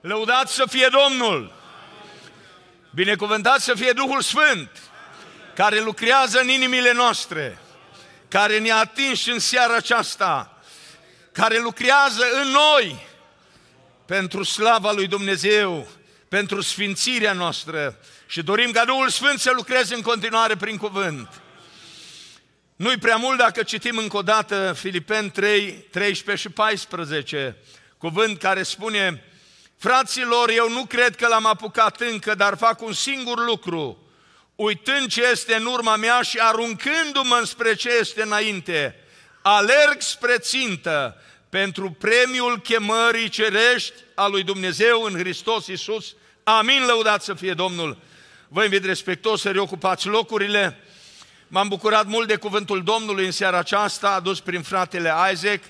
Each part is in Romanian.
Lăudat să fie Domnul! Binecuvântat să fie Duhul Sfânt, care lucrează în inimile noastre, care ne-a atins în seara aceasta, care lucrează în noi pentru slava lui Dumnezeu, pentru sfințirea noastră și dorim ca Duhul Sfânt să lucreze în continuare prin cuvânt. Nu-i prea mult dacă citim încă o dată Filipen 3, 13 și 14, cuvânt care spune Fraților, eu nu cred că l-am apucat încă, dar fac un singur lucru. Uitând ce este în urma mea și aruncându-mă spre ce este înainte, alerg spre țintă pentru premiul chemării cerești a lui Dumnezeu în Hristos Iisus. Amin, lăudat să fie Domnul! Vă invit respectos să reocupați locurile. M-am bucurat mult de cuvântul Domnului în seara aceasta, adus prin fratele Isaac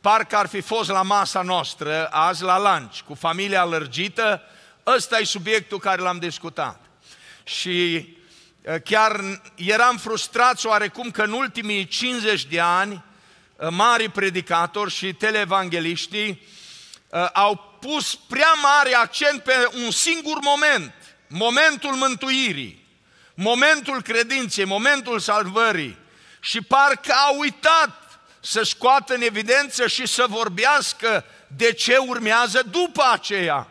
parcă ar fi fost la masa noastră azi la lunch, cu familia lărgită, ăsta e subiectul care l-am discutat. Și eh, chiar eram frustrați oarecum că în ultimii 50 de ani, eh, mari predicatori și televangeliștii eh, au pus prea mare accent pe un singur moment, momentul mântuirii, momentul credinței, momentul salvării și parcă au uitat să scoată în evidență și să vorbească de ce urmează după aceea.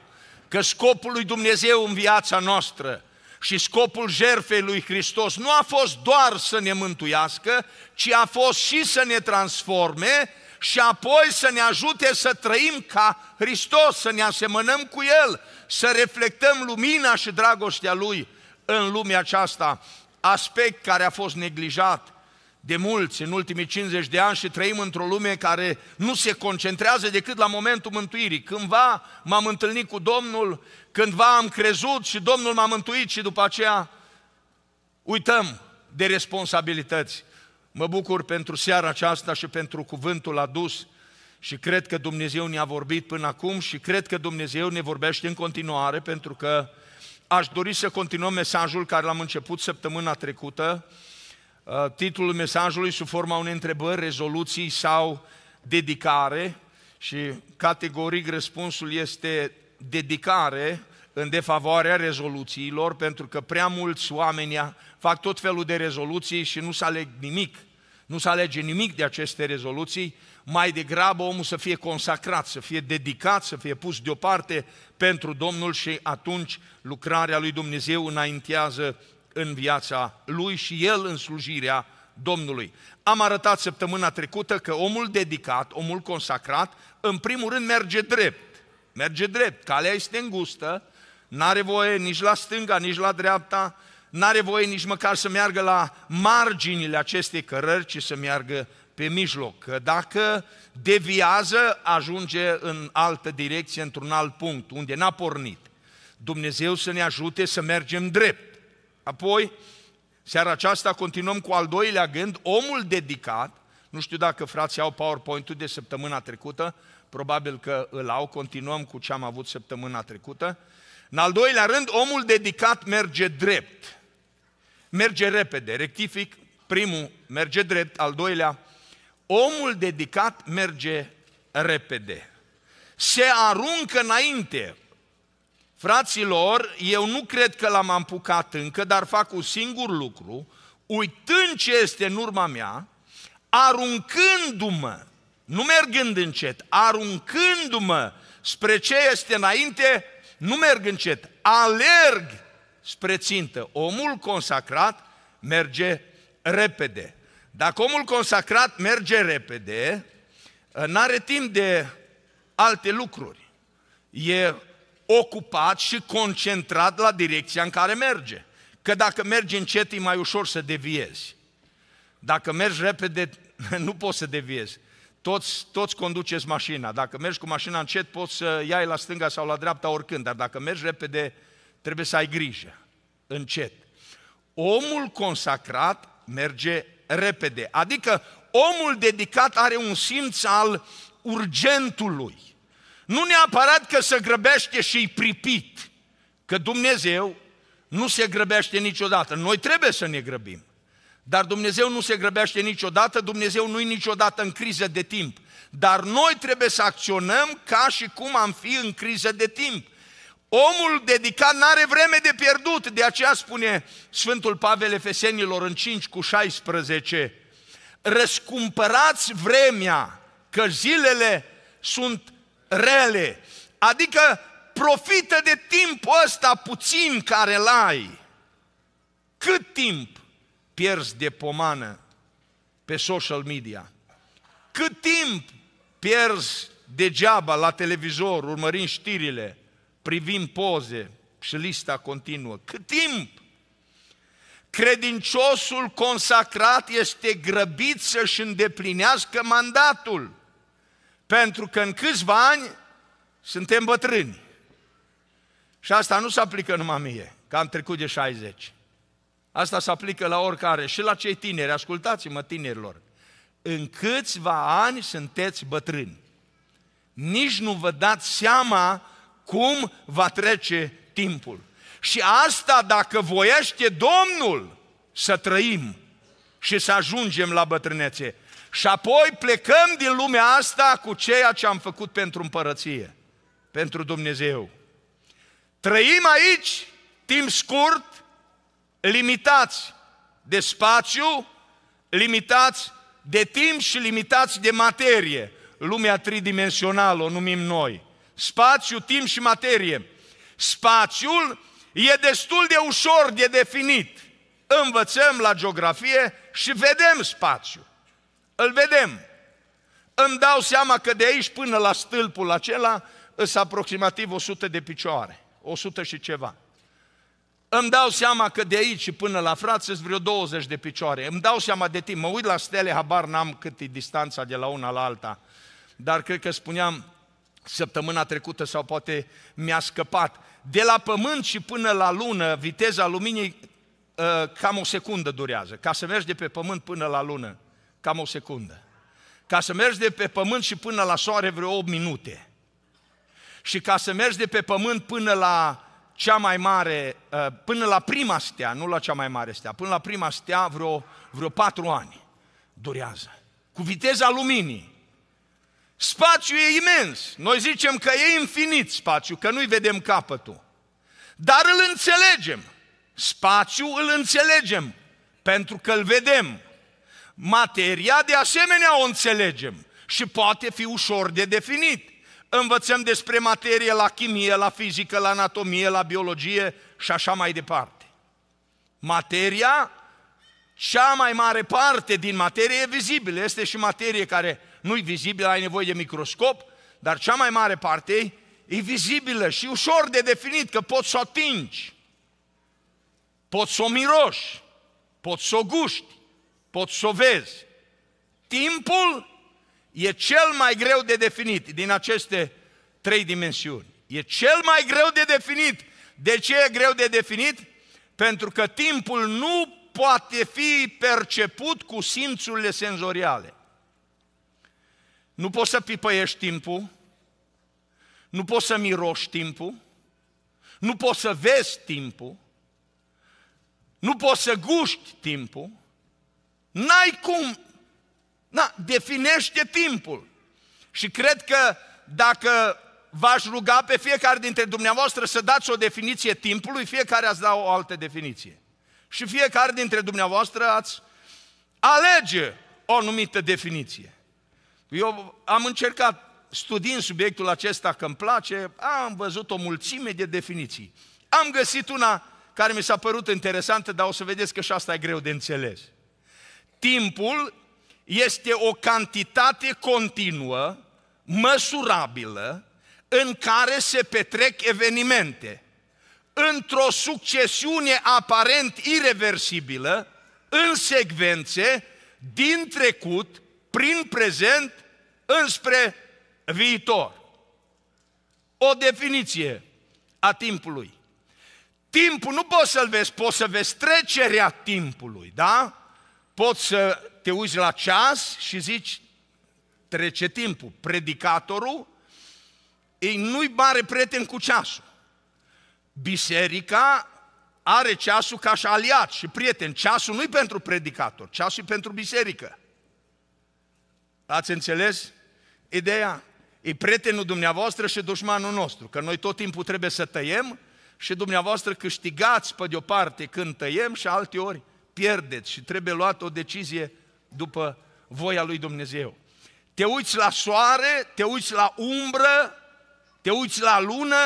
Că scopul lui Dumnezeu în viața noastră și scopul jerfei lui Hristos nu a fost doar să ne mântuiască, ci a fost și să ne transforme și apoi să ne ajute să trăim ca Hristos, să ne asemănăm cu El, să reflectăm lumina și dragostea Lui în lumea aceasta, aspect care a fost neglijat de mulți în ultimii 50 de ani și trăim într-o lume care nu se concentrează decât la momentul mântuirii. Cândva m-am întâlnit cu Domnul, cândva am crezut și Domnul m-a mântuit și după aceea uităm de responsabilități. Mă bucur pentru seara aceasta și pentru cuvântul adus și cred că Dumnezeu ne-a vorbit până acum și cred că Dumnezeu ne vorbește în continuare pentru că aș dori să continuăm mesajul care l-am început săptămâna trecută Uh, titlul mesajului sub forma unei întrebări, rezoluții sau dedicare și categoric răspunsul este dedicare în defavoarea rezoluțiilor, pentru că prea mulți oameni fac tot felul de rezoluții și nu se aleg nimic. Nu se alege nimic de aceste rezoluții, mai degrabă omul să fie consacrat, să fie dedicat, să fie pus deoparte pentru Domnul și atunci lucrarea lui Dumnezeu înaintează în viața lui și el în slujirea Domnului. Am arătat săptămâna trecută că omul dedicat, omul consacrat, în primul rând merge drept. Merge drept, calea este îngustă, n-are voie nici la stânga, nici la dreapta, n-are voie nici măcar să meargă la marginile acestei cărări, ci să meargă pe mijloc. Că dacă deviază, ajunge în altă direcție, într-un alt punct, unde n-a pornit. Dumnezeu să ne ajute să mergem drept. Apoi, seara aceasta continuăm cu al doilea gând, omul dedicat, nu știu dacă frații au PowerPoint-ul de săptămâna trecută, probabil că îl au, continuăm cu ce am avut săptămâna trecută. În al doilea rând, omul dedicat merge drept. Merge repede, rectific, primul merge drept, al doilea, omul dedicat merge repede. Se aruncă înainte, Fraților, eu nu cred că l-am ampucat încă, dar fac un singur lucru, uitând ce este în urma mea, aruncându-mă, nu mergând încet, aruncându-mă spre ce este înainte, nu merg încet, alerg spre țintă. Omul consacrat merge repede. Dacă omul consacrat merge repede, nu are timp de alte lucruri. E ocupat și concentrat la direcția în care merge. Că dacă mergi încet, e mai ușor să deviezi. Dacă mergi repede, nu poți să deviezi. Toți, toți conduceți mașina. Dacă mergi cu mașina încet, poți să iai la stânga sau la dreapta oricând, dar dacă mergi repede, trebuie să ai grijă. Încet. Omul consacrat merge repede. Adică omul dedicat are un simț al urgentului. Nu neapărat că se grăbește și-i pripit, că Dumnezeu nu se grăbește niciodată. Noi trebuie să ne grăbim. Dar Dumnezeu nu se grăbește niciodată, Dumnezeu nu-i niciodată în criză de timp. Dar noi trebuie să acționăm ca și cum am fi în criză de timp. Omul dedicat nu are vreme de pierdut, de aceea spune Sfântul Pavel Efesenilor în 5 cu 16, răscumpărați vremea, că zilele sunt rele. Adică profită de timpul ăsta puțin care l-ai. Cât timp pierzi de pomană pe social media? Cât timp pierzi degeaba la televizor, urmărind știrile, privind poze și lista continuă? Cât timp? Credinciosul consacrat este grăbit să-și îndeplinească mandatul. Pentru că în câțiva ani suntem bătrâni. Și asta nu se aplică numai mie, că am trecut de 60. Asta se aplică la oricare și la cei tineri. Ascultați-mă, tinerilor. În câțiva ani sunteți bătrâni. Nici nu vă dați seama cum va trece timpul. Și asta dacă voiește Domnul să trăim și să ajungem la bătrânețe. Și apoi plecăm din lumea asta cu ceea ce am făcut pentru împărăție, pentru Dumnezeu. Trăim aici timp scurt, limitați de spațiu, limitați de timp și limitați de materie. Lumea tridimensională o numim noi. Spațiu, timp și materie. Spațiul e destul de ușor de definit – învățăm la geografie și vedem spațiu. Îl vedem. Îmi dau seama că de aici până la stâlpul acela sunt aproximativ 100 de picioare, 100 și ceva. Îmi dau seama că de aici până la frață sunt vreo 20 de picioare. Îmi dau seama de timp, mă uit la stele, habar n-am cât e distanța de la una la alta. Dar cred că spuneam săptămâna trecută sau poate mi-a scăpat. De la pământ și până la lună, viteza luminii Uh, cam o secundă durează. Ca să mergi de pe pământ până la lună, cam o secundă. Ca să mergi de pe pământ și până la soare vreo 8 minute. Și ca să mergi de pe pământ până la cea mai mare, uh, până la prima stea, nu la cea mai mare stea, până la prima stea vreo, vreo patru ani durează. Cu viteza luminii. Spațiul e imens. Noi zicem că e infinit spațiu, că nu-i vedem capătul. Dar îl înțelegem spațiu îl înțelegem, pentru că îl vedem. Materia de asemenea o înțelegem și poate fi ușor de definit. Învățăm despre materie la chimie, la fizică, la anatomie, la biologie și așa mai departe. Materia, cea mai mare parte din materie e vizibilă. Este și materie care nu-i vizibilă, ai nevoie de microscop, dar cea mai mare parte e vizibilă și ușor de definit, că poți să o atingi. Poți să o miroși, poți să o guști, poți să o vezi. Timpul e cel mai greu de definit din aceste trei dimensiuni. E cel mai greu de definit. De ce e greu de definit? Pentru că timpul nu poate fi perceput cu simțurile senzoriale. Nu poți să pipăiești timpul, nu poți să miroși timpul, nu poți să vezi timpul, nu poți să guști timpul, n-ai cum. Na, definește timpul. Și cred că dacă v-aș ruga pe fiecare dintre dumneavoastră să dați o definiție timpului, fiecare ați da o altă definiție. Și fiecare dintre dumneavoastră ați alege o anumită definiție. Eu am încercat studiind subiectul acesta că îmi place, am văzut o mulțime de definiții. Am găsit una care mi s-a părut interesantă, dar o să vedeți că și asta e greu de înțeles. Timpul este o cantitate continuă, măsurabilă, în care se petrec evenimente, într-o succesiune aparent irreversibilă, în secvențe, din trecut, prin prezent, înspre viitor. O definiție a timpului. Timpul nu poți să-l vezi, poți să vezi trecerea timpului, da? Poți să te uiți la ceas și zici, trece timpul. Predicatorul ei nu-i mare prieten cu ceasul. Biserica are ceasul ca și aliat și prieten. Ceasul nu-i pentru predicator, ceasul e pentru biserică. Ați înțeles ideea? E prietenul dumneavoastră și dușmanul nostru, că noi tot timpul trebuie să tăiem și dumneavoastră câștigați pe de-o parte când tăiem și alte ori pierdeți și trebuie luat o decizie după voia lui Dumnezeu. Te uiți la soare, te uiți la umbră, te uiți la lună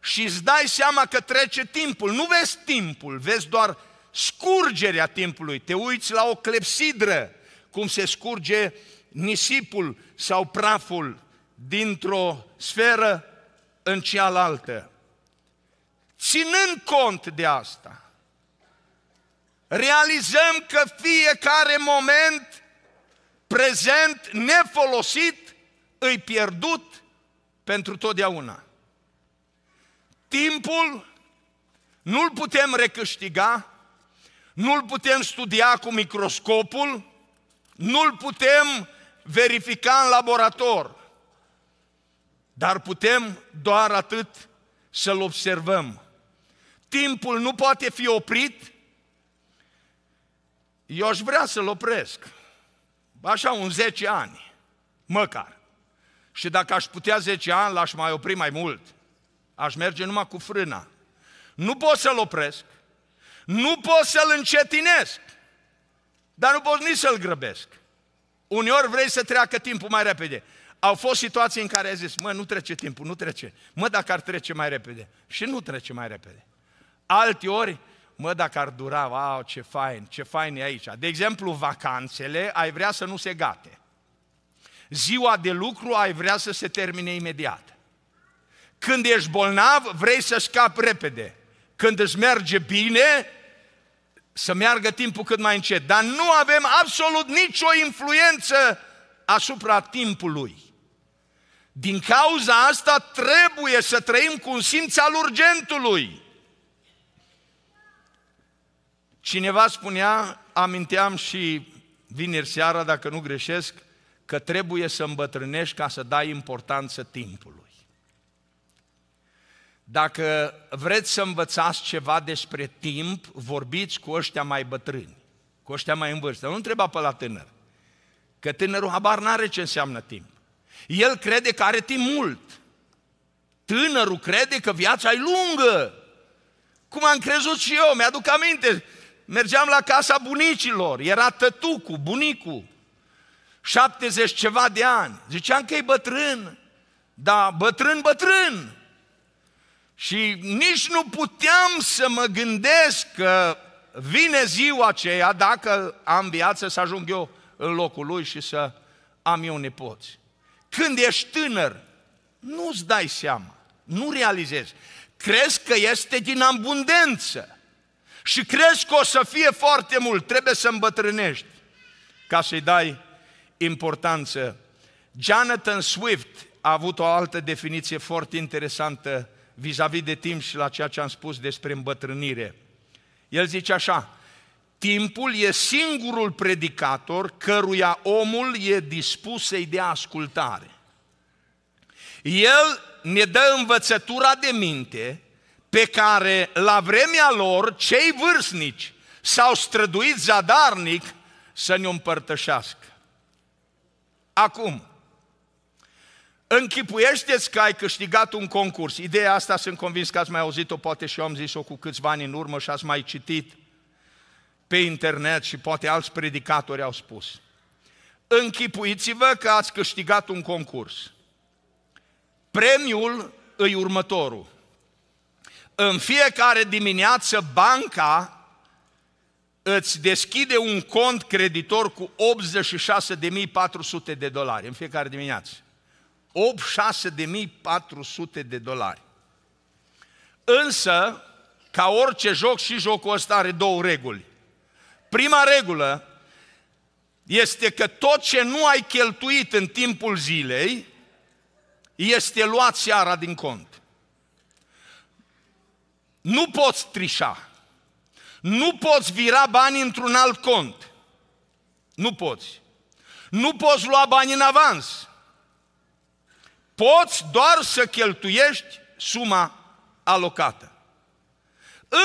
și îți dai seama că trece timpul. Nu vezi timpul, vezi doar scurgerea timpului. Te uiți la o clepsidră, cum se scurge nisipul sau praful dintr-o sferă în cealaltă. Ținând cont de asta, realizăm că fiecare moment prezent nefolosit îi pierdut pentru totdeauna. Timpul nu-l putem recâștiga, nu-l putem studia cu microscopul, nu-l putem verifica în laborator, dar putem doar atât să-l observăm timpul nu poate fi oprit, eu aș vrea să-l opresc. Așa, un 10 ani, măcar. Și dacă aș putea 10 ani, l-aș mai opri mai mult. Aș merge numai cu frâna. Nu pot să-l opresc, nu pot să-l încetinesc, dar nu pot nici să-l grăbesc. Uneori vrei să treacă timpul mai repede. Au fost situații în care ai zis, mă, nu trece timpul, nu trece. Mă, dacă ar trece mai repede. Și nu trece mai repede. Alte ori, mă, dacă ar dura, wow, ce fain, ce fain e aici. De exemplu, vacanțele ai vrea să nu se gate. Ziua de lucru ai vrea să se termine imediat. Când ești bolnav, vrei să scapi repede. Când îți merge bine, să meargă timpul cât mai încet. Dar nu avem absolut nicio influență asupra timpului. Din cauza asta trebuie să trăim cu un simț al urgentului. Cineva spunea, aminteam și vineri seara, dacă nu greșesc, că trebuie să îmbătrânești ca să dai importanță timpului. Dacă vreți să învățați ceva despre timp, vorbiți cu ăștia mai bătrâni, cu ăștia mai în vârstă. Nu întreba pe la tânăr, că tânărul habar n-are ce înseamnă timp. El crede că are timp mult. Tânărul crede că viața e lungă. Cum am crezut și eu, mi-aduc aminte, mergeam la casa bunicilor, era tătucu, bunicu, 70 ceva de ani. Ziceam că e bătrân, dar bătrân, bătrân. Și nici nu puteam să mă gândesc că vine ziua aceea, dacă am viață, să ajung eu în locul lui și să am eu nepoți. Când ești tânăr, nu-ți dai seama, nu realizezi. Crezi că este din abundență și crezi că o să fie foarte mult, trebuie să îmbătrânești ca să-i dai importanță. Jonathan Swift a avut o altă definiție foarte interesantă vis-a-vis de timp și la ceea ce am spus despre îmbătrânire. El zice așa, timpul e singurul predicator căruia omul e dispus să-i dea ascultare. El ne dă învățătura de minte, pe care la vremea lor cei vârstnici s-au străduit zadarnic să ne împărtășească. Acum, închipuiește-ți că ai câștigat un concurs. Ideea asta sunt convins că ați mai auzit-o, poate și eu am zis-o cu câțiva ani în urmă și ați mai citit pe internet și poate alți predicatori au spus. Închipuiți-vă că ați câștigat un concurs. Premiul îi următorul în fiecare dimineață banca îți deschide un cont creditor cu 86.400 de dolari în fiecare dimineață. 86.400 de dolari. Însă, ca orice joc, și jocul ăsta are două reguli. Prima regulă este că tot ce nu ai cheltuit în timpul zilei este luat seara din cont. Nu poți trișa. Nu poți vira banii într-un alt cont. Nu poți. Nu poți lua bani în avans. Poți doar să cheltuiești suma alocată.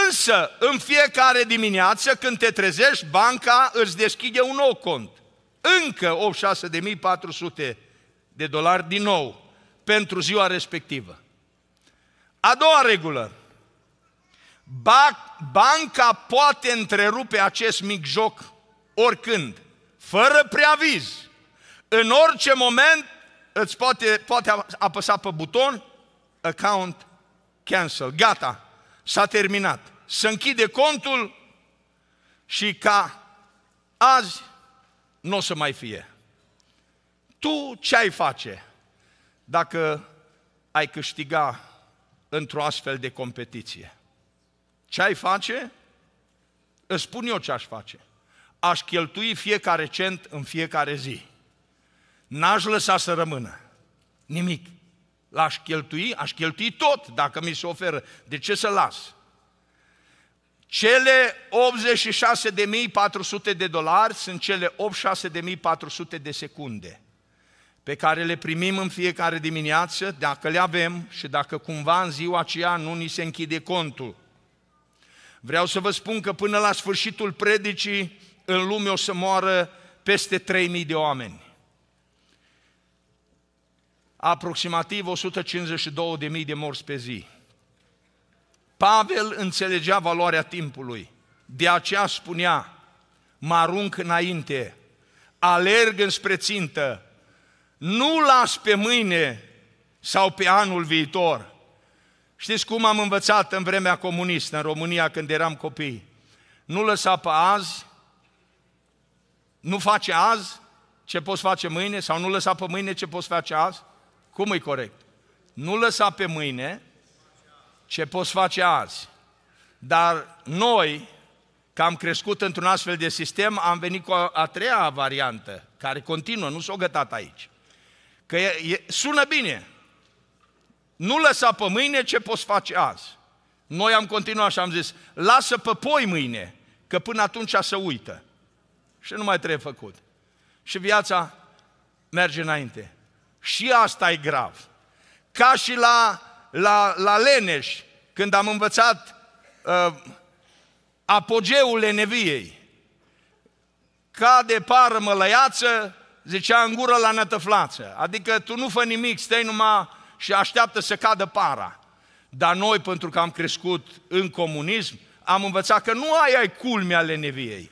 Însă, în fiecare dimineață, când te trezești, banca îți deschide un nou cont. Încă 86.400 de dolari din nou pentru ziua respectivă. A doua regulă, Ba- banca poate întrerupe acest mic joc oricând, fără preaviz. În orice moment îți poate, poate apăsa pe buton account cancel. Gata, s-a terminat. Să închide contul și ca azi nu o să mai fie. Tu ce ai face dacă ai câștiga într-o astfel de competiție? Ce ai face? Îți spun eu ce aș face. Aș cheltui fiecare cent în fiecare zi. N-aș lăsa să rămână. Nimic. L-aș cheltui, aș cheltui tot dacă mi se oferă. De ce să las? Cele 86.400 de dolari sunt cele 86.400 de secunde pe care le primim în fiecare dimineață, dacă le avem și dacă cumva în ziua aceea nu ni se închide contul. Vreau să vă spun că până la sfârșitul predicii în lume o să moară peste 3.000 de oameni. Aproximativ 152.000 de morți pe zi. Pavel înțelegea valoarea timpului. De aceea spunea, mă arunc înainte, alerg înspre țintă, nu las pe mâine sau pe anul viitor, Știți cum am învățat în vremea comunistă, în România, când eram copii? Nu lăsa pe azi, nu face azi ce poți face mâine sau nu lăsa pe mâine ce poți face azi? Cum e corect? Nu lăsa pe mâine ce poți face azi. Dar noi, că am crescut într-un astfel de sistem, am venit cu a, a treia variantă, care continuă, nu s-o gătat aici. Că e, e, sună bine, nu lăsa pe mâine ce poți face azi. Noi am continuat și am zis, lasă pe poi mâine, că până atunci se uită. Și nu mai trebuie făcut. Și viața merge înainte. Și asta e grav. Ca și la, la, la Leneș, când am învățat uh, apogeul leneviei. ca de pară mălăiață, zicea în gură la nătăflață. Adică tu nu fă nimic, stai numai și așteaptă să cadă para. Dar noi, pentru că am crescut în comunism, am învățat că nu ai ai culmea leneviei.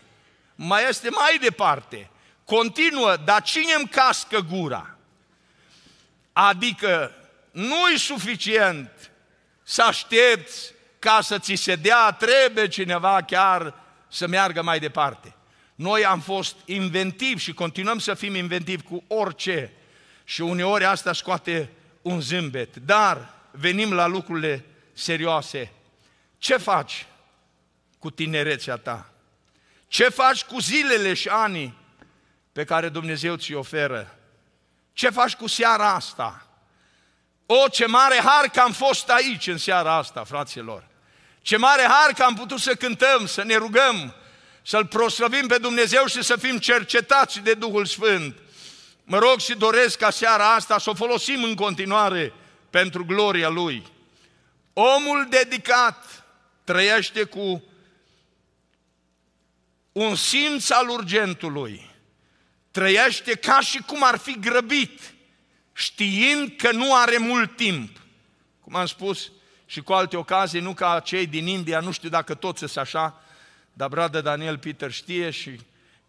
Mai este mai departe. Continuă, dar cine îmi cască gura? Adică nu-i suficient să aștepți ca să ți se dea, trebuie cineva chiar să meargă mai departe. Noi am fost inventivi și continuăm să fim inventivi cu orice și uneori asta scoate un zâmbet. Dar venim la lucrurile serioase. Ce faci cu tinerețea ta? Ce faci cu zilele și anii pe care Dumnezeu ți oferă? Ce faci cu seara asta? O, ce mare har că am fost aici în seara asta, fraților! Ce mare har că am putut să cântăm, să ne rugăm, să-L proslăvim pe Dumnezeu și să fim cercetați de Duhul Sfânt. Mă rog și doresc ca seara asta să o folosim în continuare pentru gloria Lui. Omul dedicat trăiește cu un simț al urgentului, trăiește ca și cum ar fi grăbit, știind că nu are mult timp. Cum am spus și cu alte ocazii, nu ca cei din India, nu știu dacă toți sunt așa, dar bradă Daniel Peter știe și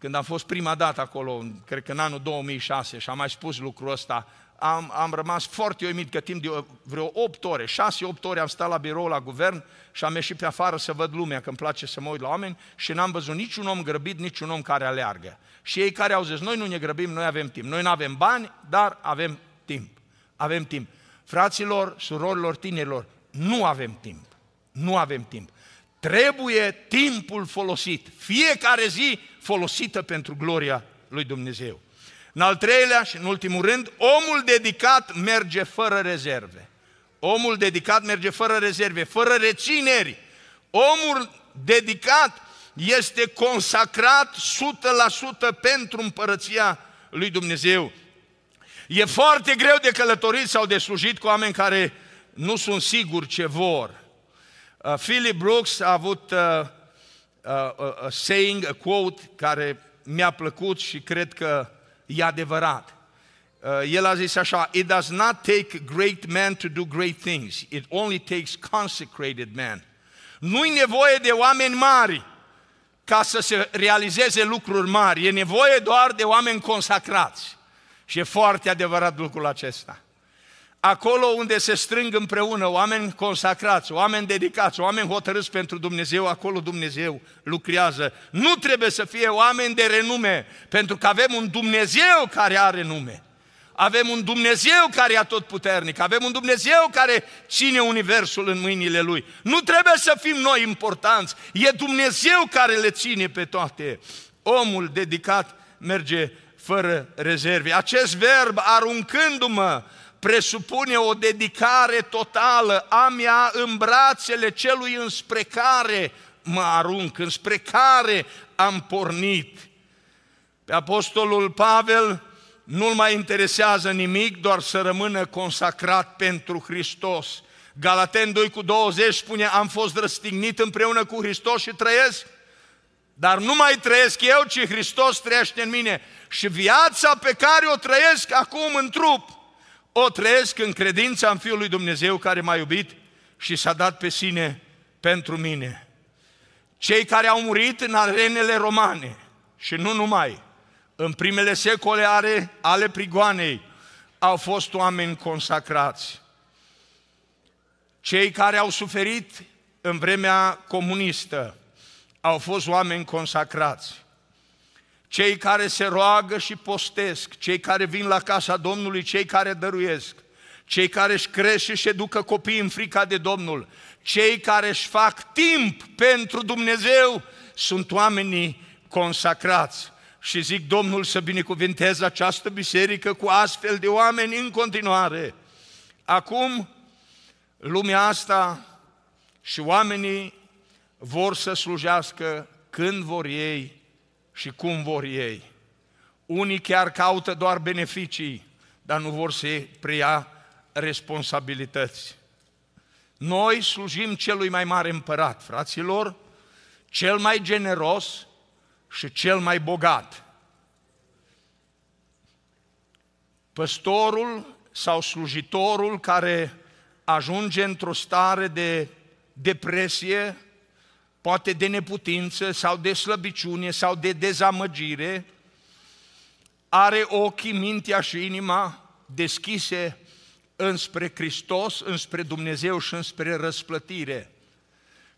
când am fost prima dată acolo, cred că în anul 2006 și am mai spus lucrul ăsta, am, am rămas foarte uimit că timp de vreo 8 ore, 6-8 ore am stat la birou la guvern și am ieșit pe afară să văd lumea, că îmi place să mă uit la oameni și n-am văzut niciun om grăbit, niciun om care aleargă. Și ei care au zis, noi nu ne grăbim, noi avem timp. Noi nu avem bani, dar avem timp. Avem timp. Fraților, surorilor, tinerilor, nu avem timp. Nu avem timp. Trebuie timpul folosit. Fiecare zi folosită pentru gloria lui Dumnezeu. În al treilea și în ultimul rând, omul dedicat merge fără rezerve. Omul dedicat merge fără rezerve, fără rețineri. Omul dedicat este consacrat 100% pentru împărăția lui Dumnezeu. E foarte greu de călătorit sau de slujit cu oameni care nu sunt siguri ce vor. Uh, Philip Brooks a avut uh, a, a saying, a quote care mi-a plăcut și cred că e adevărat. El a zis așa, It does not take great men to do great things. It only takes consecrated men. Nu-i nevoie de oameni mari ca să se realizeze lucruri mari. E nevoie doar de oameni consacrați. Și e foarte adevărat lucrul acesta acolo unde se strâng împreună oameni consacrați, oameni dedicați, oameni hotărâți pentru Dumnezeu, acolo Dumnezeu lucrează. Nu trebuie să fie oameni de renume, pentru că avem un Dumnezeu care are nume. Avem un Dumnezeu care e puternic, avem un Dumnezeu care ține Universul în mâinile Lui. Nu trebuie să fim noi importanți, e Dumnezeu care le ține pe toate. Omul dedicat merge fără rezerve. Acest verb, aruncându-mă, presupune o dedicare totală, am ea în brațele celui înspre care mă arunc, înspre care am pornit. Pe apostolul Pavel nu-l mai interesează nimic, doar să rămână consacrat pentru Hristos. Galaten 2 cu 20 spune, am fost răstignit împreună cu Hristos și trăiesc, dar nu mai trăiesc eu, ci Hristos trăiește în mine. Și viața pe care o trăiesc acum în trup, o trăiesc în credința în Fiul lui Dumnezeu care m-a iubit și s-a dat pe sine pentru mine. Cei care au murit în arenele romane și nu numai, în primele secole ale, ale prigoanei, au fost oameni consacrați. Cei care au suferit în vremea comunistă au fost oameni consacrați cei care se roagă și postesc, cei care vin la casa Domnului, cei care dăruiesc, cei care își cresc și educă copiii în frica de Domnul, cei care își fac timp pentru Dumnezeu, sunt oamenii consacrați. Și zic Domnul să binecuvinteze această biserică cu astfel de oameni în continuare. Acum, lumea asta și oamenii vor să slujească când vor ei și cum vor ei. Unii chiar caută doar beneficii, dar nu vor să preia responsabilități. Noi slujim celui mai mare împărat, fraților, cel mai generos și cel mai bogat. Păstorul sau slujitorul care ajunge într-o stare de depresie poate de neputință sau de slăbiciune sau de dezamăgire, are ochii, mintea și inima deschise înspre Hristos, înspre Dumnezeu și înspre răsplătire.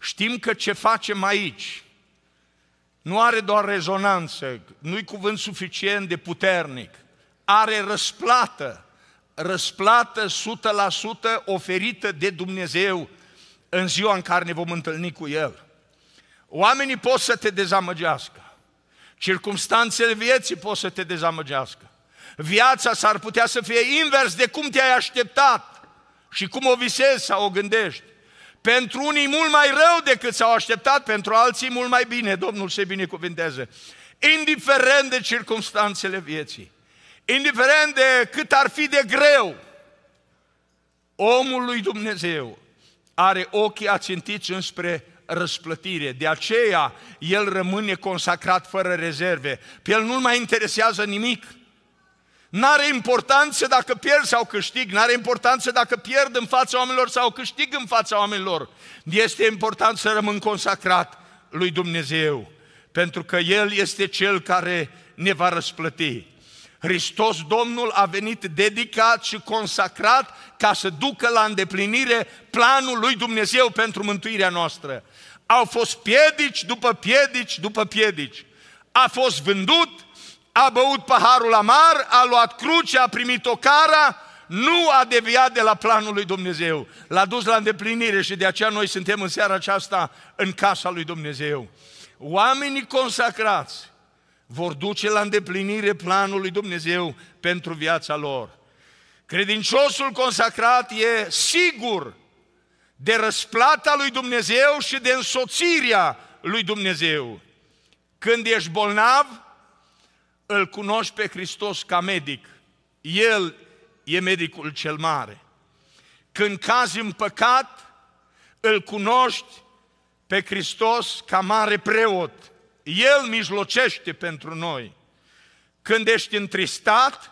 Știm că ce facem aici nu are doar rezonanță, nu-i cuvânt suficient de puternic, are răsplată, răsplată 100% oferită de Dumnezeu în ziua în care ne vom întâlni cu El. Oamenii pot să te dezamăgească. Circumstanțele vieții pot să te dezamăgească. Viața s-ar putea să fie invers de cum te-ai așteptat și cum o visezi sau o gândești. Pentru unii mult mai rău decât s-au așteptat, pentru alții mult mai bine. Domnul se binecuvânteze. Indiferent de circumstanțele vieții, indiferent de cât ar fi de greu, omul lui Dumnezeu are ochii ațintiți înspre răsplătire. De aceea el rămâne consacrat fără rezerve. Pe el nu mai interesează nimic. N-are importanță dacă pierd sau câștig, n-are importanță dacă pierd în fața oamenilor sau câștig în fața oamenilor. Este important să rămân consacrat lui Dumnezeu, pentru că El este Cel care ne va răsplăti. Hristos Domnul a venit dedicat și consacrat ca să ducă la îndeplinire planul lui Dumnezeu pentru mântuirea noastră. Au fost piedici după piedici după piedici. A fost vândut, a băut paharul amar, a luat cruce, a primit o cara, nu a deviat de la planul lui Dumnezeu. L-a dus la îndeplinire și de aceea noi suntem în seara aceasta în casa lui Dumnezeu. Oamenii consacrați vor duce la îndeplinire planul lui Dumnezeu pentru viața lor. Credinciosul consacrat e sigur de răsplata lui Dumnezeu și de însoțirea lui Dumnezeu. Când ești bolnav, îl cunoști pe Hristos ca medic. El e medicul cel mare. Când cazi în păcat, îl cunoști pe Hristos ca mare preot. El mijlocește pentru noi. Când ești întristat,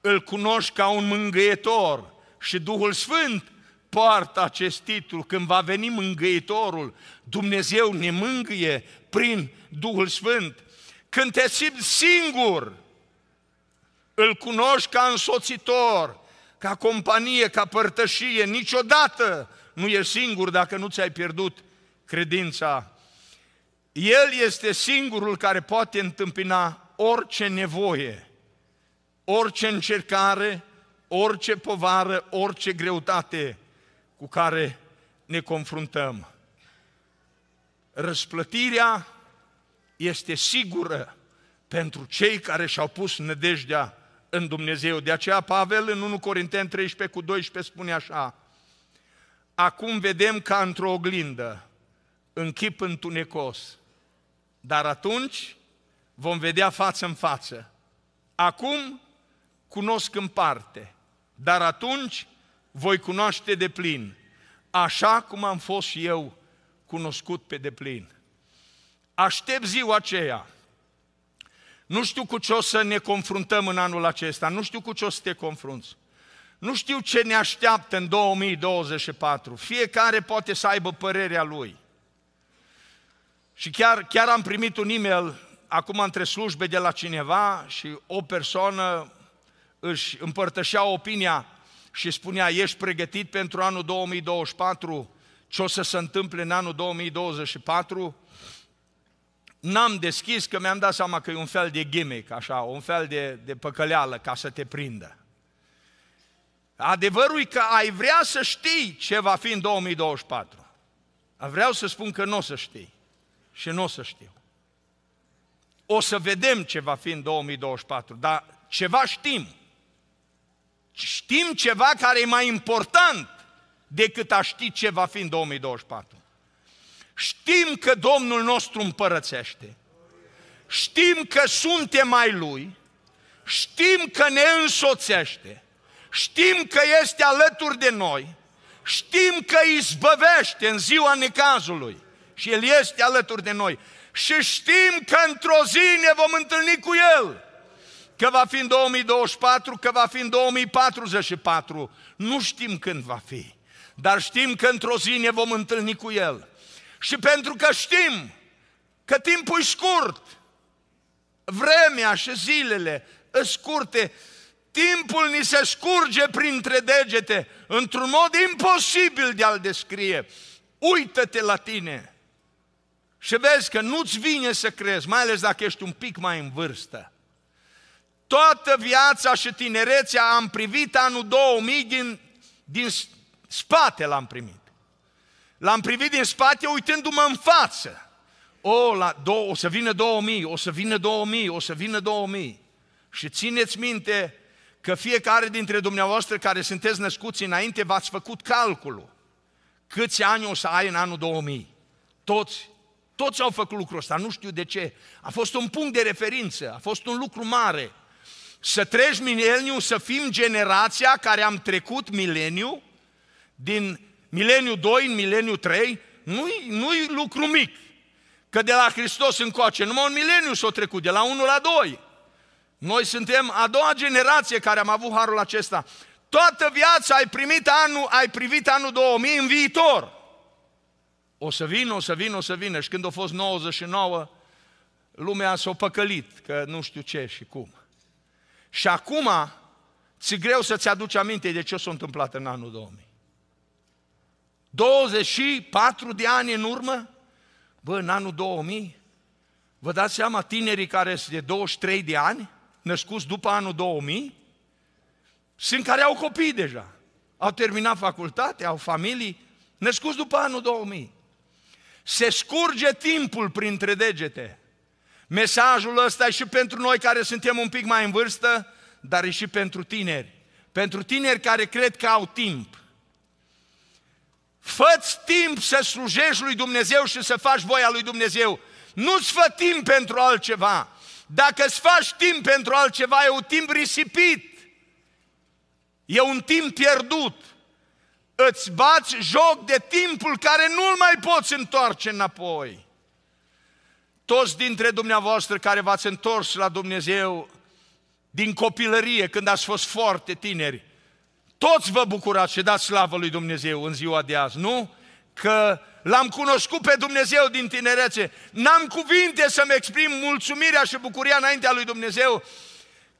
îl cunoști ca un mângâietor și Duhul Sfânt poartă acest titlu, când va veni mângâitorul, Dumnezeu ne mângâie prin Duhul Sfânt. Când te simți singur, îl cunoști ca însoțitor, ca companie, ca părtășie, niciodată nu e singur dacă nu ți-ai pierdut credința. El este singurul care poate întâmpina orice nevoie, orice încercare, orice povară, orice greutate cu care ne confruntăm. Răsplătirea este sigură pentru cei care și-au pus nădejdea în Dumnezeu. De aceea Pavel în 1 Corinteni 13 cu 12 spune așa, Acum vedem ca într-o oglindă, în chip întunecos, dar atunci vom vedea față în față. Acum cunosc în parte, dar atunci voi cunoaște de plin, așa cum am fost și eu cunoscut pe deplin. Aștept ziua aceea. Nu știu cu ce o să ne confruntăm în anul acesta, nu știu cu ce o să te confrunți. Nu știu ce ne așteaptă în 2024. Fiecare poate să aibă părerea lui. Și chiar, chiar am primit un e-mail acum între slujbe de la cineva și o persoană își împărtășea opinia și spunea, ești pregătit pentru anul 2024, ce o să se întâmple în anul 2024? N-am deschis că mi-am dat seama că e un fel de gimmick, așa, un fel de, de păcăleală ca să te prindă. Adevărul e că ai vrea să știi ce va fi în 2024. Vreau să spun că nu o să știi și nu o să știu. O să vedem ce va fi în 2024, dar ceva știm știm ceva care e mai important decât a ști ce va fi în 2024. Știm că Domnul nostru împărățește. Știm că suntem mai Lui. Știm că ne însoțește. Știm că este alături de noi. Știm că izbăvește în ziua necazului. Și El este alături de noi. Și știm că într-o zi ne vom întâlni cu El că va fi în 2024, că va fi în 2044. Nu știm când va fi, dar știm că într-o zi ne vom întâlni cu El. Și pentru că știm că timpul e scurt, vremea și zilele e scurte, timpul ni se scurge printre degete într-un mod imposibil de a-l descrie. Uită-te la tine și vezi că nu-ți vine să crezi, mai ales dacă ești un pic mai în vârstă. Toată viața și tinerețea am privit anul 2000 din, din spate l-am primit. L-am privit din spate uitându-mă în față. O, la, do, o să vină 2000, o să vină 2000, o să vină 2000. Și țineți minte că fiecare dintre dumneavoastră care sunteți născuți înainte v-ați făcut calculul. Câți ani o să ai în anul 2000? Toți. Toți au făcut lucrul ăsta, nu știu de ce. A fost un punct de referință, a fost un lucru mare. Să treci mileniu, să fim generația care am trecut mileniu, din mileniu 2 în mileniu 3, nu-i, nu-i lucru mic. Că de la Hristos încoace, numai un mileniu s-a trecut, de la 1 la 2. Noi suntem a doua generație care am avut harul acesta. Toată viața ai primit anul, ai privit anul 2000 în viitor. O să vină, o să vină, o să vină. Și când a fost 99, lumea s-a păcălit, că nu știu ce și cum. Și acum ți greu să-ți aduci aminte de ce s-a întâmplat în anul 2000. 24 de ani în urmă, bă, în anul 2000, vă dați seama, tinerii care sunt de 23 de ani, născuți după anul 2000, sunt care au copii deja, au terminat facultate, au familii, născuți după anul 2000. Se scurge timpul printre degete. Mesajul ăsta e și pentru noi care suntem un pic mai în vârstă, dar e și pentru tineri. Pentru tineri care cred că au timp. Fă-ți timp să slujești lui Dumnezeu și să faci voia lui Dumnezeu. Nu-ți fă timp pentru altceva. Dacă îți faci timp pentru altceva, e un timp risipit. E un timp pierdut. Îți bați joc de timpul care nu-l mai poți întoarce înapoi. Toți dintre dumneavoastră care v-ați întors la Dumnezeu din copilărie, când ați fost foarte tineri, toți vă bucurați și dați slavă lui Dumnezeu în ziua de azi, nu? Că l-am cunoscut pe Dumnezeu din tinerețe. N-am cuvinte să-mi exprim mulțumirea și bucuria înaintea lui Dumnezeu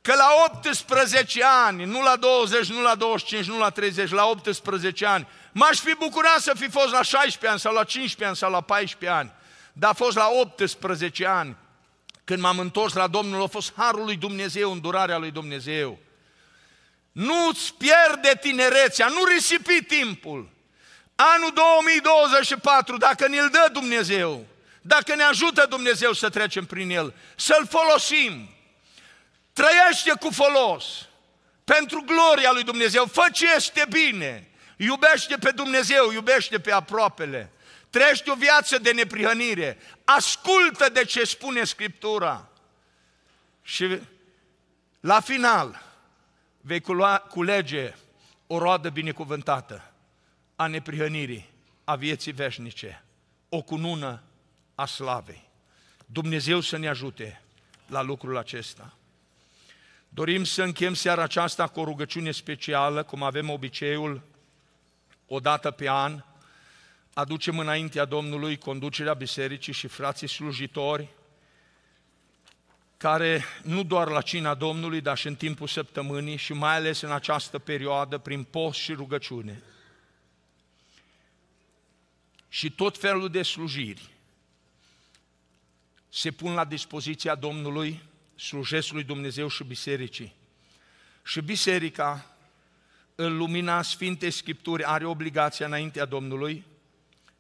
că la 18 ani, nu la 20, nu la 25, nu la 30, la 18 ani, m-aș fi bucurat să fi fost la 16 ani sau la 15 ani sau la 14 ani. Dar a fost la 18 ani când m-am întors la Domnul, a fost harul lui Dumnezeu, îndurarea lui Dumnezeu. Nu-ți pierde tinerețea, nu risipi timpul. Anul 2024, dacă ne-l dă Dumnezeu, dacă ne ajută Dumnezeu să trecem prin el, să-l folosim, trăiește cu folos, pentru gloria lui Dumnezeu, fă ce este bine, iubește pe Dumnezeu, iubește pe aproapele trăiești o viață de neprihănire, ascultă de ce spune Scriptura și la final vei culege o roadă binecuvântată a neprihănirii, a vieții veșnice, o cunună a slavei. Dumnezeu să ne ajute la lucrul acesta. Dorim să închem seara aceasta cu o rugăciune specială, cum avem obiceiul, o dată pe an, aducem înaintea Domnului conducerea bisericii și frații slujitori care nu doar la cina Domnului, dar și în timpul săptămânii și mai ales în această perioadă prin post și rugăciune. Și tot felul de slujiri se pun la dispoziția Domnului, slujesc lui Dumnezeu și bisericii. Și biserica, în lumina Sfintei Scripturi, are obligația înaintea Domnului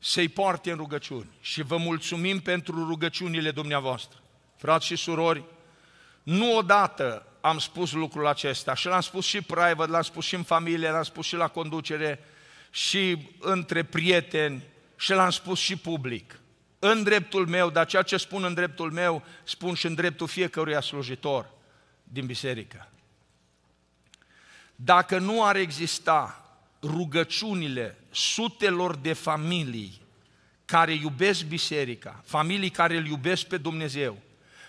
să-i poarte în rugăciuni și vă mulțumim pentru rugăciunile dumneavoastră. Frați și surori, nu odată am spus lucrul acesta și l-am spus și private, l-am spus și în familie, l-am spus și la conducere și între prieteni și l-am spus și public. În dreptul meu, dar ceea ce spun în dreptul meu, spun și în dreptul fiecăruia slujitor din biserică. Dacă nu ar exista rugăciunile sutelor de familii care iubesc biserica, familii care îl iubesc pe Dumnezeu,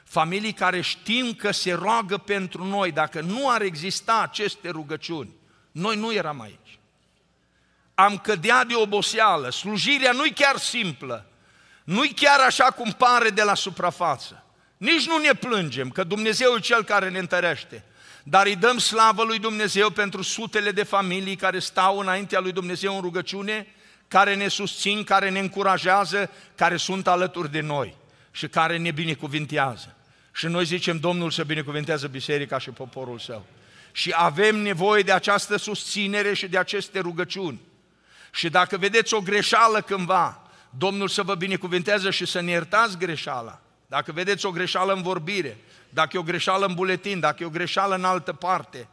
familii care știm că se roagă pentru noi, dacă nu ar exista aceste rugăciuni, noi nu eram aici. Am cădea de oboseală, slujirea nu-i chiar simplă, nu-i chiar așa cum pare de la suprafață. Nici nu ne plângem, că Dumnezeu e Cel care ne întărește, dar îi dăm slavă lui Dumnezeu pentru sutele de familii care stau înaintea lui Dumnezeu în rugăciune, care ne susțin, care ne încurajează, care sunt alături de noi și care ne binecuvintează. Și noi zicem Domnul să binecuvintează biserica și poporul său. Și avem nevoie de această susținere și de aceste rugăciuni. Și dacă vedeți o greșeală cândva, Domnul să vă binecuvintează și să ne iertați greșeala. Dacă vedeți o greșeală în vorbire, dacă e o greșeală în buletin, dacă e o greșeală în altă parte.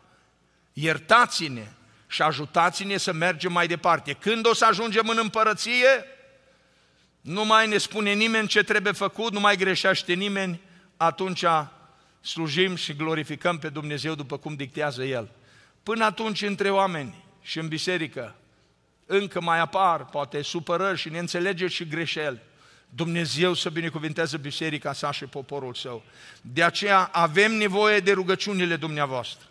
Iertați-ne și ajutați-ne să mergem mai departe. Când o să ajungem în împărăție, nu mai ne spune nimeni ce trebuie făcut, nu mai greșește nimeni, atunci slujim și glorificăm pe Dumnezeu după cum dictează El. Până atunci, între oameni și în biserică, încă mai apar poate supărări și neînțelegeri și greșeli. Dumnezeu să binecuvinteze biserica sa și poporul său. De aceea avem nevoie de rugăciunile dumneavoastră.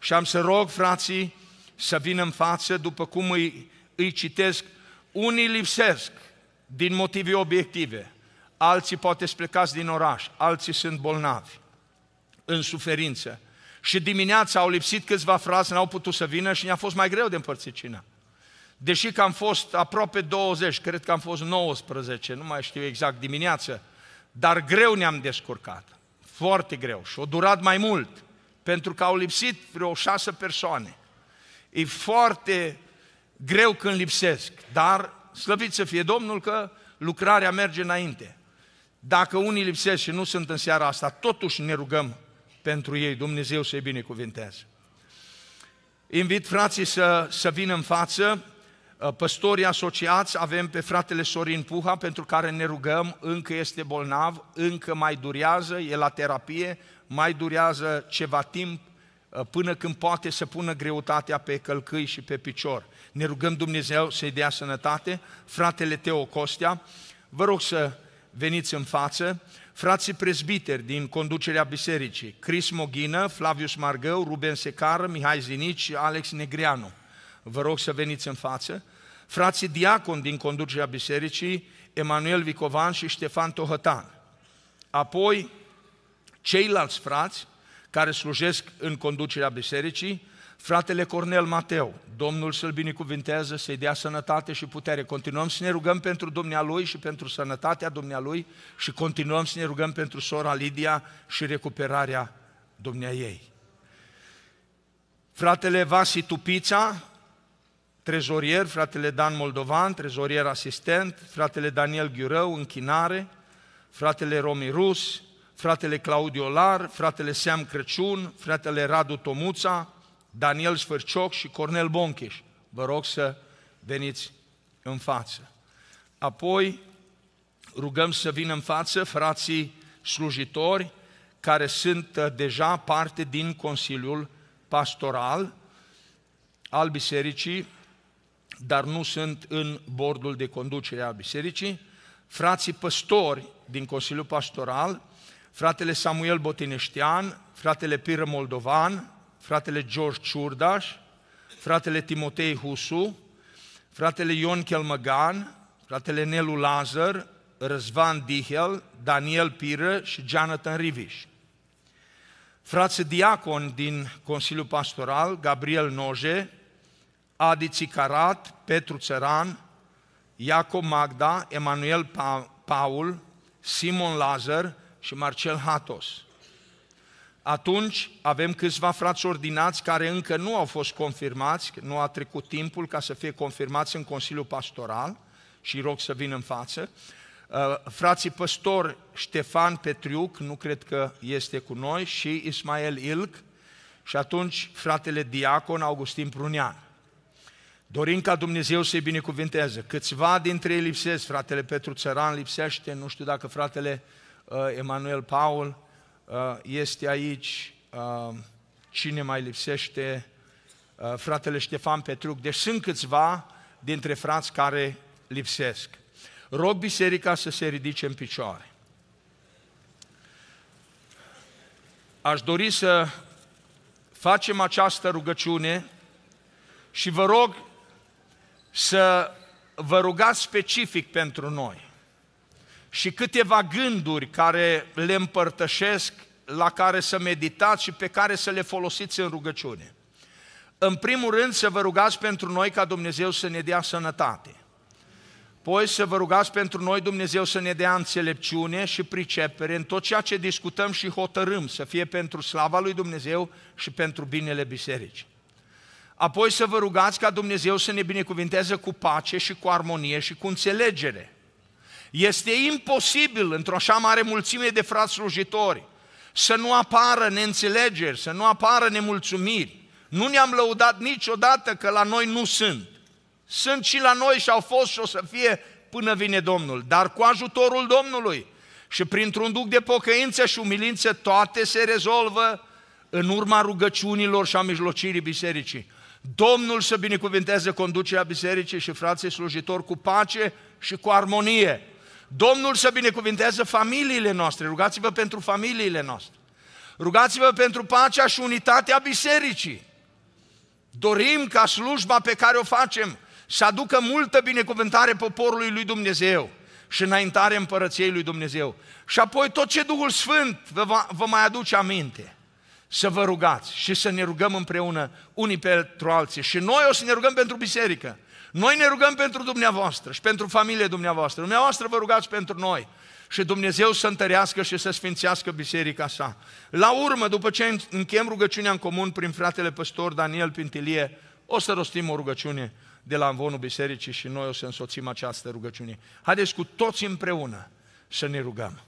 Și am să rog, frații, să vină în față după cum îi, îi citesc. Unii lipsesc din motive obiective, alții poate plecați din oraș, alții sunt bolnavi, în suferință. Și dimineața au lipsit câțiva frați, n-au putut să vină și ne-a fost mai greu de împărțit cina deși că am fost aproape 20, cred că am fost 19, nu mai știu exact dimineață, dar greu ne-am descurcat, foarte greu și o durat mai mult, pentru că au lipsit vreo șase persoane. E foarte greu când lipsesc, dar slăvit să fie Domnul că lucrarea merge înainte. Dacă unii lipsesc și nu sunt în seara asta, totuși ne rugăm pentru ei, Dumnezeu să-i binecuvinteze. Invit frații să, să vină în față, Uh, păstorii asociați, avem pe fratele Sorin Puha, pentru care ne rugăm, încă este bolnav, încă mai durează, e la terapie, mai durează ceva timp uh, până când poate să pună greutatea pe călcâi și pe picior. Ne rugăm Dumnezeu să-i dea sănătate. Fratele Teo Costea, vă rog să veniți în față. Frații prezbiteri din conducerea bisericii, Cris Moghină, Flavius Margău, Ruben Secară, Mihai Zinici și Alex Negreanu. Vă rog să veniți în față frații diacon din conducerea bisericii, Emanuel Vicovan și Ștefan Tohătan. Apoi, ceilalți frați care slujesc în conducerea bisericii, fratele Cornel Mateu, Domnul să-l binecuvintează, să-i dea sănătate și putere. Continuăm să ne rugăm pentru dumnealui și pentru sănătatea dumnealui și continuăm să ne rugăm pentru sora Lidia și recuperarea ei. Fratele Vasi Tupița, trezorier, fratele Dan Moldovan, trezorier asistent, fratele Daniel Ghiurău, închinare, fratele Romi Rus, fratele Claudiu Lar, fratele Seam Crăciun, fratele Radu Tomuța, Daniel Sfârcioc și Cornel Boncheș. Vă rog să veniți în față. Apoi rugăm să vină în față frații slujitori care sunt uh, deja parte din Consiliul Pastoral al Bisericii dar nu sunt în bordul de conducere a bisericii, frații păstori din Consiliul Pastoral, fratele Samuel Botineștian, fratele Piră Moldovan, fratele George Ciurdaș, fratele Timotei Husu, fratele Ion Chelmăgan, fratele Nelu Lazar, Răzvan Dihel, Daniel Piră și Jonathan Riviș. Frații diaconi din Consiliul Pastoral, Gabriel Noje, Adi Țicarat, Petru Țăran, Iacob Magda, Emanuel Paul, Simon Lazar și Marcel Hatos. Atunci avem câțiva frați ordinați care încă nu au fost confirmați, nu a trecut timpul ca să fie confirmați în Consiliul Pastoral și rog să vină în față. Uh, frații păstori Ștefan Petriuc, nu cred că este cu noi, și Ismael Ilc și atunci fratele diacon Augustin Prunian. Dorim ca Dumnezeu să-i binecuvinteze. Câțiva dintre ei lipsesc, fratele Petru Țăran lipsește, nu știu dacă fratele uh, Emanuel Paul uh, este aici, uh, cine mai lipsește, uh, fratele Ștefan Petruc. Deci sunt câțiva dintre frați care lipsesc. Rog biserica să se ridice în picioare. Aș dori să facem această rugăciune și vă rog să vă rugați specific pentru noi și câteva gânduri care le împărtășesc, la care să meditați și pe care să le folosiți în rugăciune. În primul rând să vă rugați pentru noi ca Dumnezeu să ne dea sănătate. Poi să vă rugați pentru noi Dumnezeu să ne dea înțelepciune și pricepere în tot ceea ce discutăm și hotărâm, să fie pentru slava lui Dumnezeu și pentru binele bisericii. Apoi să vă rugați ca Dumnezeu să ne binecuvinteze cu pace și cu armonie și cu înțelegere. Este imposibil într-o așa mare mulțime de frați slujitori să nu apară neînțelegeri, să nu apară nemulțumiri. Nu ne-am lăudat niciodată că la noi nu sunt. Sunt și la noi și au fost și o să fie până vine Domnul. Dar cu ajutorul Domnului și printr-un duc de pocăință și umilință toate se rezolvă în urma rugăciunilor și a mijlocirii bisericii. Domnul să binecuvinteze conducerea bisericii și frații slujitori cu pace și cu armonie. Domnul să binecuvinteze familiile noastre, rugați-vă pentru familiile noastre. Rugați-vă pentru pacea și unitatea bisericii. Dorim ca slujba pe care o facem să aducă multă binecuvântare poporului lui Dumnezeu și înaintare împărăției lui Dumnezeu. Și apoi tot ce Duhul Sfânt vă, va, vă mai aduce aminte să vă rugați și să ne rugăm împreună unii pentru alții. Și noi o să ne rugăm pentru biserică. Noi ne rugăm pentru dumneavoastră și pentru familie dumneavoastră. Dumneavoastră vă rugați pentru noi. Și Dumnezeu să întărească și să sfințească biserica sa. La urmă, după ce încheiem rugăciunea în comun prin fratele păstor Daniel Pintilie, o să rostim o rugăciune de la învonul bisericii și noi o să însoțim această rugăciune. Haideți cu toți împreună să ne rugăm.